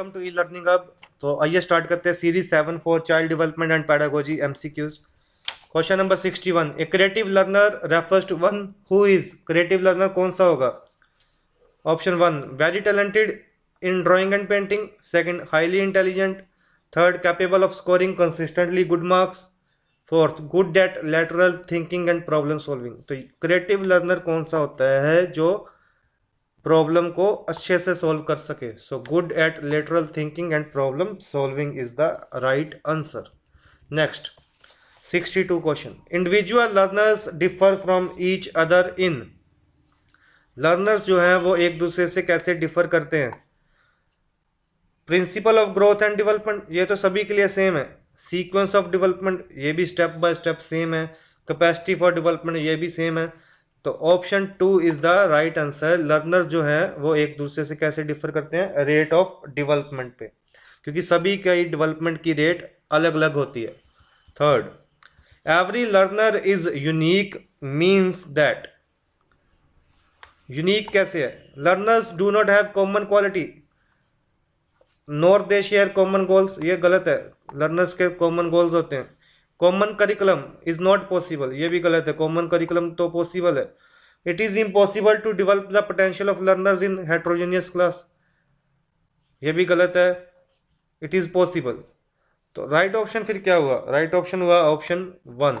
welcome to e learning अब तो आइए स्टार्ट करते हैं series seven four child development and pedagogy MCQs question number sixty one a creative learner refers to one who is creative learner कौन सा होगा option one very talented in drawing and painting second highly intelligent third capable of scoring consistently good marks fourth good at lateral thinking and problem solving तो creative learner कौन सा होता है जो problem को अच्छे से सॉल्व कर सके so good at lateral thinking and problem solving is the right answer next sixty two question individual learners differ from each other in learners जो हैं वो एक दूसरे से कैसे डिफर करते हैं principle of growth and development ये तो सभी के लिए सेम है सीक्वेंस ऑफ डेवलपमेंट ये भी स्टेप बाय स्टेप सेम है कैपेसिटी फॉर डेवलपमेंट ये भी सेम है तो option two is the right answer learner जो है वो एक दूसरे से कैसे डिफर करते हैं रेट ऑफ डेवलपमेंट पे क्योंकि सभी का ही डेवलपमेंट की रेट अलग अलग होती है third every learner is unique means that unique कैसे है learners do not have common quality nor they share common goals ये गलत है लर्नर्स के कॉमन गोल्स होते हैं common curriculum is not possible ये भी गलत है कॉमन करिकुलम तो पॉसिबल है it is impossible to develop the potential of learners in heterogeneous class ये भी गलत है इट इज़ पॉसिबल तो राइट right ऑप्शन फिर क्या हुआ राइट right ऑप्शन हुआ option one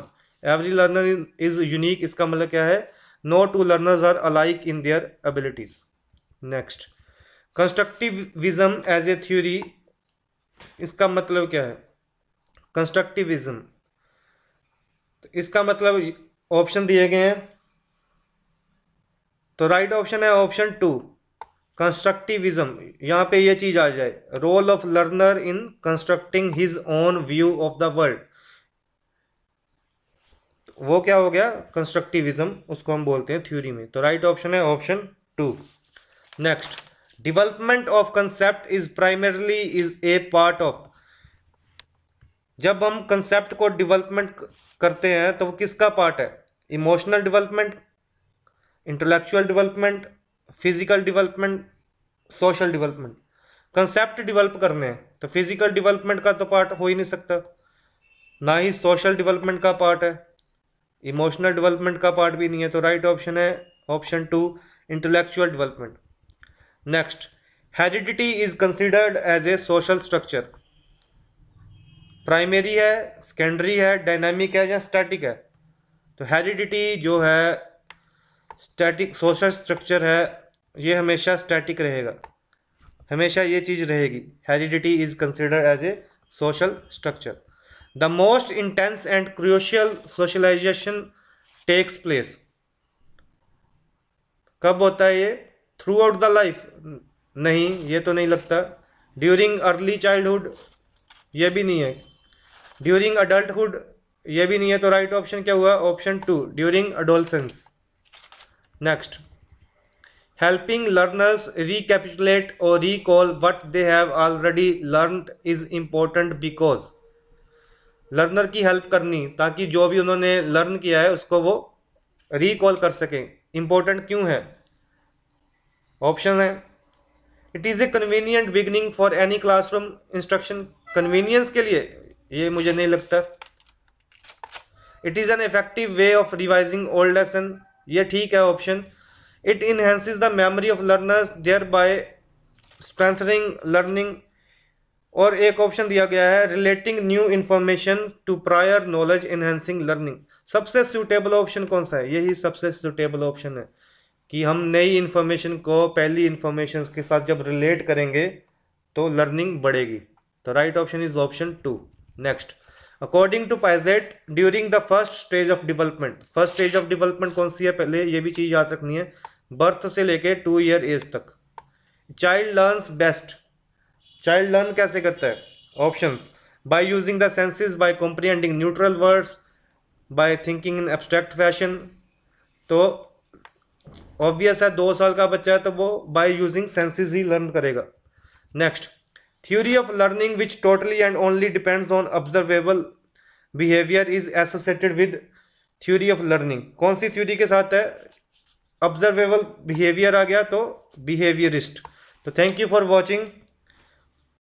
every learner is unique इसका मतलब क्या है no two learners are alike in their abilities next constructivism as a theory इसका मतलब क्या है कंस्ट्रक्टिविज्म तो इसका मतलब ऑप्शन दिए गए हैं तो राइट ऑप्शन है ऑप्शन टू कंस्ट्रक्टिविज्म यहाँ पे ये चीज़ आ जाए role of learner in constructing his own view of the world वो क्या हो गया कंस्ट्रक्टिविज्म उसको हम बोलते हैं थ्योरी में तो राइट ऑप्शन है option two next development of concept is primarily is a part of जब हम कंसेप्ट को डेवलपमेंट करते हैं तो वो किसका पार्ट है emotional development intellectual development physical development social development concept develop करने हैं तो फिजिकल डेवलपमेंट का तो पार्ट हो ही नहीं सकता ना ही सोशल डेवलपमेंट का पार्ट है इमोशनल डेवलपमेंट का पार्ट भी नहीं है तो राइट right ऑप्शन है option two intellectual development next heredity is considered as a social structure primary है सेकेंडरी है डायनामिक है या स्टैटिक है तो हेरिडिटी जो है स्टैटिक सोशल स्ट्रक्चर है ये हमेशा स्टैटिक रहेगा हमेशा ये चीज़ रहेगी heredity is consider as a social structure the most intense and crucial socialization takes place कब होता है ये थ्रू आउट द लाइफ नहीं ये तो नहीं लगता ड्यूरिंग अर्ली चाइल्डहुड ये भी नहीं है ड्यूरिंग अडल्टहुड ये भी नहीं है तो राइट ऑप्शन क्या हुआ option two during adolescence next helping learners recapitulate और recall what they have already learn is important because learner की हेल्प करनी ताकि जो भी उन्होंने लर्न किया है उसको वो रिकॉल कर सकें इम्पोर्टेंट क्यों है ऑप्शन है it is a convenient beginning for any classroom instruction convenience के लिए ये मुझे नहीं लगता it is an effective way of revising old lesson ये ठीक है option it enhances the memory of learners thereby strengthening learning और एक ऑप्शन दिया गया है relating new information to prior knowledge enhancing learning सबसे सूटेबल ऑप्शन कौन सा है यही सबसे सूटेबल ऑप्शन है कि हम नई इन्फॉर्मेशन को पहली इन्फॉर्मेशन के साथ जब रिलेट करेंगे तो लर्निंग बढ़ेगी तो right option is option two next according to Piaget during the first stage of development first stage of development कौन सी है पहले ये भी चीज़ याद रखनी है बर्थ से लेके टू ईयर एज तक child learns best child learn कैसे करता है option by using the senses by comprehending neutral words by thinking in abstract fashion तो ऑब्वियस है दो साल का बच्चा है तो वो बाय यूजिंग सेंसेस ही लर्न करेगा next theory of learning which totally and only depends on observable behaviour is associated with theory of learning कौन सी थ्यूरी के साथ है ऑब्जर्वेबल बिहेवियर आ गया तो बिहेवियरिस्ट तो थैंक यू फॉर वॉचिंग